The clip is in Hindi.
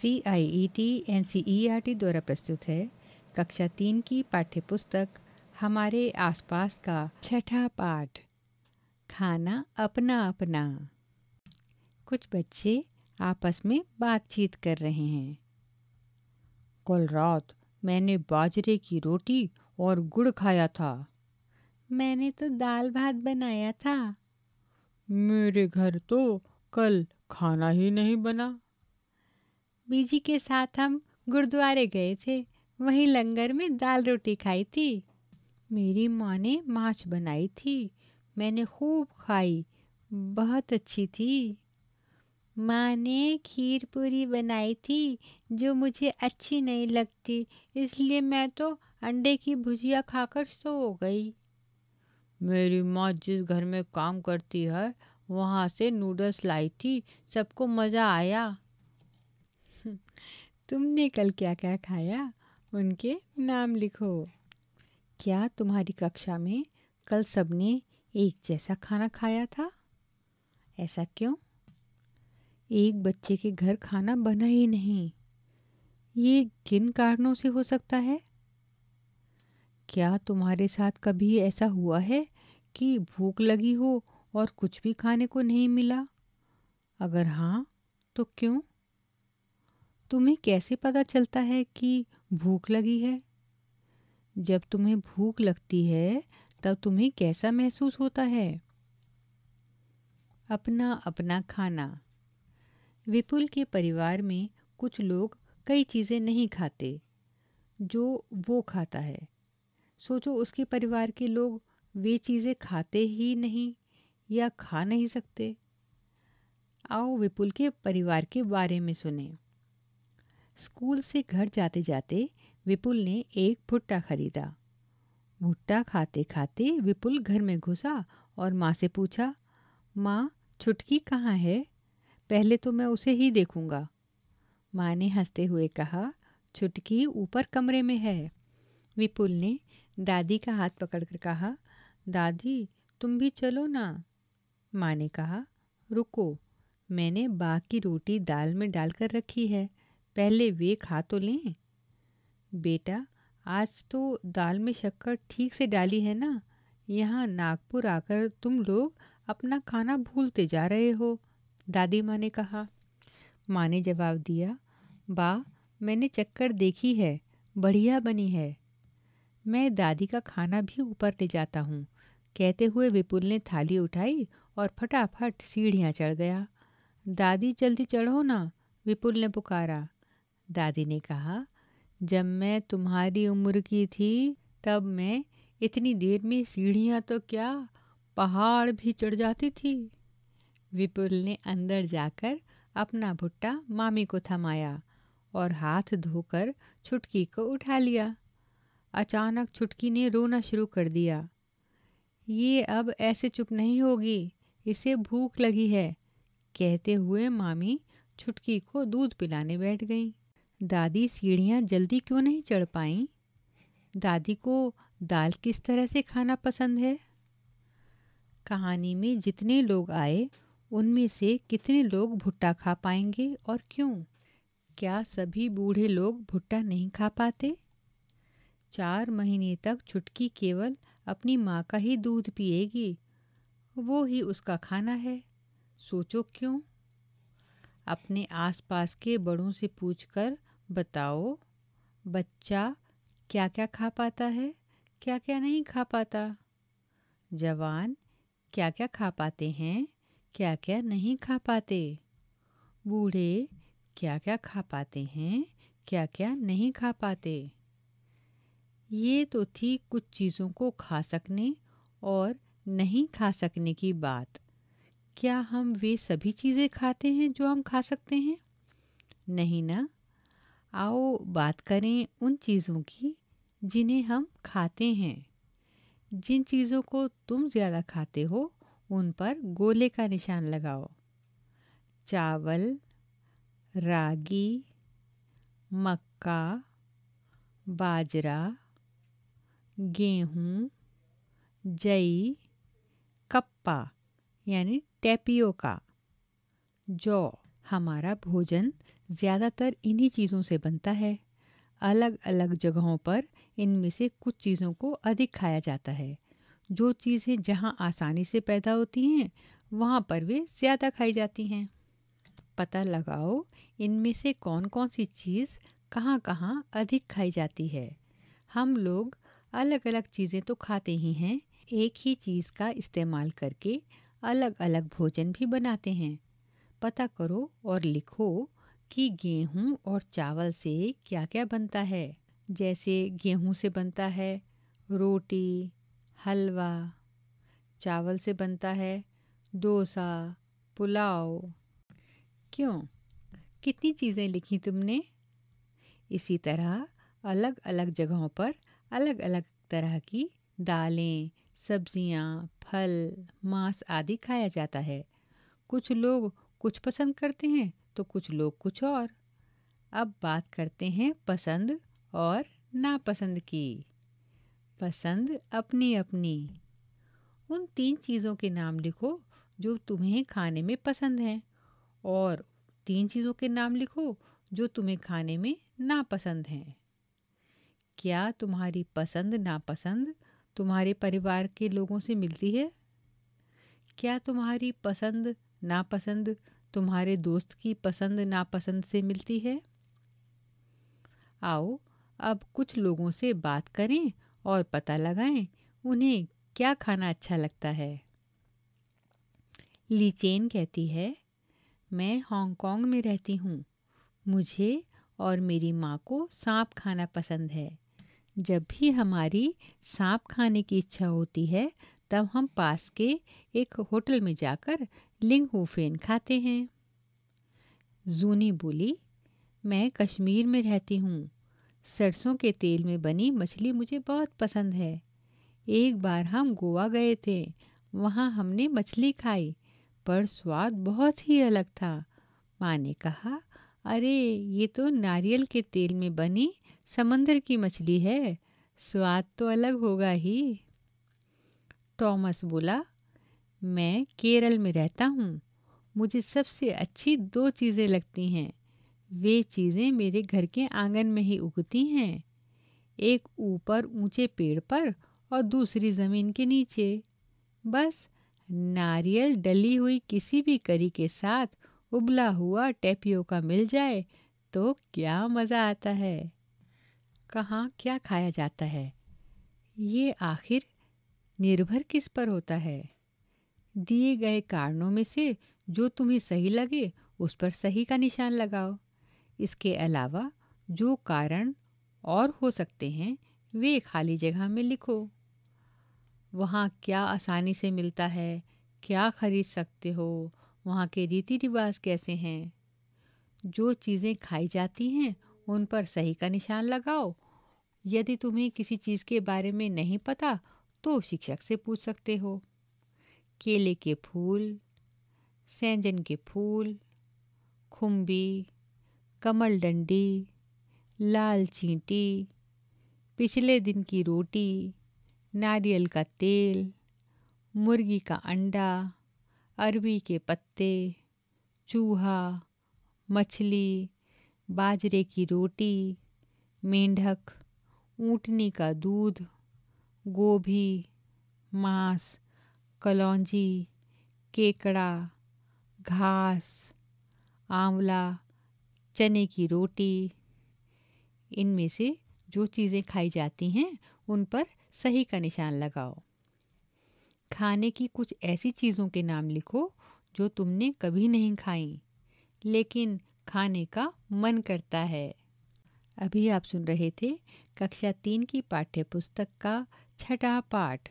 C I E T N C E R T द्वारा प्रस्तुत है कक्षा तीन की पाठ्य पुस्तक हमारे आसपास का छठा पाठ खाना अपना अपना कुछ बच्चे आपस में बातचीत कर रहे हैं कल रात मैंने बाजरे की रोटी और गुड़ खाया था मैंने तो दाल भात बनाया था मेरे घर तो कल खाना ही नहीं बना बीजी के साथ हम गुरुद्वारे गए थे वहीं लंगर में दाल रोटी खाई थी मेरी माँ ने माछ बनाई थी मैंने खूब खाई बहुत अच्छी थी माँ ने खीर पूरी बनाई थी जो मुझे अच्छी नहीं लगती इसलिए मैं तो अंडे की भुजिया खाकर सो गई मेरी माँ जिस घर में काम करती है वहाँ से नूडल्स लाई थी सबको मज़ा आया तुमने कल क्या क्या खाया उनके नाम लिखो क्या तुम्हारी कक्षा में कल सबने एक जैसा खाना खाया था ऐसा क्यों एक बच्चे के घर खाना बना ही नहीं ये किन कारणों से हो सकता है क्या तुम्हारे साथ कभी ऐसा हुआ है कि भूख लगी हो और कुछ भी खाने को नहीं मिला अगर हाँ तो क्यों तुम्हें कैसे पता चलता है कि भूख लगी है जब तुम्हें भूख लगती है तब तुम्हें कैसा महसूस होता है अपना अपना खाना विपुल के परिवार में कुछ लोग कई चीज़ें नहीं खाते जो वो खाता है सोचो उसके परिवार के लोग वे चीज़ें खाते ही नहीं या खा नहीं सकते आओ विपुल के परिवार के बारे में सुने स्कूल से घर जाते जाते विपुल ने एक भुट्टा खरीदा भुट्टा खाते खाते विपुल घर में घुसा और माँ से पूछा माँ छुटकी कहाँ है पहले तो मैं उसे ही देखूँगा माँ ने हंसते हुए कहा छुटकी ऊपर कमरे में है विपुल ने दादी का हाथ पकड़कर कहा दादी तुम भी चलो ना माँ ने कहा रुको मैंने बाग की रोटी दाल में डालकर रखी है पहले वे खा तो लें बेटा आज तो दाल में शक्कर ठीक से डाली है ना यहाँ नागपुर आकर तुम लोग अपना खाना भूलते जा रहे हो दादी माँ ने कहा माँ ने जवाब दिया बा मैंने चक्कर देखी है बढ़िया बनी है मैं दादी का खाना भी ऊपर ले जाता हूँ कहते हुए विपुल ने थाली उठाई और फटाफट सीढ़ियाँ चढ़ गया दादी जल्दी चढ़ो ना विपुल ने पुकारा दादी ने कहा जब मैं तुम्हारी उम्र की थी तब मैं इतनी देर में सीढ़ियाँ तो क्या पहाड़ भी चढ़ जाती थी विपुल ने अंदर जाकर अपना भुट्टा मामी को थमाया और हाथ धोकर छुटकी को उठा लिया अचानक छुटकी ने रोना शुरू कर दिया ये अब ऐसे चुप नहीं होगी इसे भूख लगी है कहते हुए मामी छुटकी को दूध पिलाने बैठ गई दादी सीढ़ियाँ जल्दी क्यों नहीं चढ़ पाई दादी को दाल किस तरह से खाना पसंद है कहानी में जितने लोग आए उनमें से कितने लोग भुट्टा खा पाएंगे और क्यों क्या सभी बूढ़े लोग भुट्टा नहीं खा पाते चार महीने तक चुटकी केवल अपनी माँ का ही दूध पिएगी वो ही उसका खाना है सोचो क्यों अपने आसपास के बड़ों से पूछकर बताओ बच्चा क्या क्या खा पाता है क्या क्या नहीं खा पाता जवान क्या क्या खा पाते हैं क्या क्या नहीं खा पाते बूढ़े क्या क्या खा पाते हैं क्या क्या नहीं खा पाते ये तो थी कुछ चीज़ों को खा सकने और नहीं खा सकने की बात क्या हम वे सभी चीज़ें खाते हैं जो हम खा सकते हैं नहीं ना आओ बात करें उन चीज़ों की जिन्हें हम खाते हैं जिन चीज़ों को तुम ज़्यादा खाते हो उन पर गोले का निशान लगाओ चावल रागी मक्का बाजरा गेहूँ जई कप्पा यानी टेपियो का जौ हमारा भोजन ज़्यादातर इन्हीं चीज़ों से बनता है अलग अलग जगहों पर इनमें से कुछ चीज़ों को अधिक खाया जाता है जो चीज़ें जहाँ आसानी से पैदा होती हैं वहाँ पर वे ज़्यादा खाई जाती हैं पता लगाओ इनमें से कौन कौन सी चीज़ कहाँ कहाँ अधिक खाई जाती है हम लोग अलग अलग चीज़ें तो खाते ही हैं एक ही चीज़ का इस्तेमाल करके अलग अलग भोजन भी बनाते हैं पता करो और लिखो कि गेहूँ और चावल से क्या क्या बनता है जैसे गेहूँ से बनता है रोटी हलवा चावल से बनता है डोसा पुलाव क्यों कितनी चीज़ें लिखी तुमने इसी तरह अलग अलग जगहों पर अलग अलग तरह की दालें सब्जियां, फल मांस आदि खाया जाता है कुछ लोग कुछ पसंद करते हैं तो कुछ लोग कुछ और अब बात करते हैं पसंद और नापसंद की पसंद अपनी अपनी उन तीन चीज़ों के नाम लिखो जो तुम्हें खाने में पसंद हैं और तीन चीज़ों के नाम लिखो जो तुम्हें खाने में नापसंद हैं क्या तुम्हारी पसंद नापसंद तुम्हारे परिवार के लोगों से मिलती है क्या तुम्हारी पसंद नापसंद तुम्हारे दोस्त की पसंद नापसंद से मिलती है आओ अब कुछ लोगों से बात करें और पता लगाएं उन्हें क्या खाना अच्छा लगता है लीचेन कहती है मैं हांगकांग में रहती हूँ मुझे और मेरी माँ को सांप खाना पसंद है जब भी हमारी सांप खाने की इच्छा होती है तब हम पास के एक होटल में जाकर लिंगहूफेन खाते हैं जूनी बोली मैं कश्मीर में रहती हूँ सरसों के तेल में बनी मछली मुझे बहुत पसंद है एक बार हम गोवा गए थे वहाँ हमने मछली खाई पर स्वाद बहुत ही अलग था माँ ने कहा अरे ये तो नारियल के तेल में बनी समंदर की मछली है स्वाद तो अलग होगा ही टॉमस बोला मैं केरल में रहता हूँ मुझे सबसे अच्छी दो चीज़ें लगती हैं वे चीज़ें मेरे घर के आंगन में ही उगती हैं एक ऊपर ऊंचे पेड़ पर और दूसरी ज़मीन के नीचे बस नारियल डली हुई किसी भी करी के साथ उबला हुआ टेपियो का मिल जाए तो क्या मज़ा आता है कहाँ क्या खाया जाता है ये आखिर निर्भर किस पर होता है दिए गए कारणों में से जो तुम्हें सही लगे उस पर सही का निशान लगाओ इसके अलावा जो कारण और हो सकते हैं वे खाली जगह में लिखो वहाँ क्या आसानी से मिलता है क्या खरीद सकते हो वहाँ के रीति रिवाज कैसे हैं जो चीज़ें खाई जाती हैं उन पर सही का निशान लगाओ यदि तुम्हें किसी चीज़ के बारे में नहीं पता तो शिक्षक से पूछ सकते हो केले के फूल सैजन के फूल खुम्बी कमल डंडी लाल चींटी पिछले दिन की रोटी नारियल का तेल मुर्गी का अंडा अरबी के पत्ते चूहा मछली बाजरे की रोटी मेंढक ऊँटनी का दूध गोभी मांस कलौजी केकड़ा घास आंवला चने की रोटी इनमें से जो चीज़ें खाई जाती हैं उन पर सही का निशान लगाओ खाने की कुछ ऐसी चीज़ों के नाम लिखो जो तुमने कभी नहीं खाई लेकिन खाने का मन करता है अभी आप सुन रहे थे कक्षा तीन की पाठ्य पुस्तक का छठा पाठ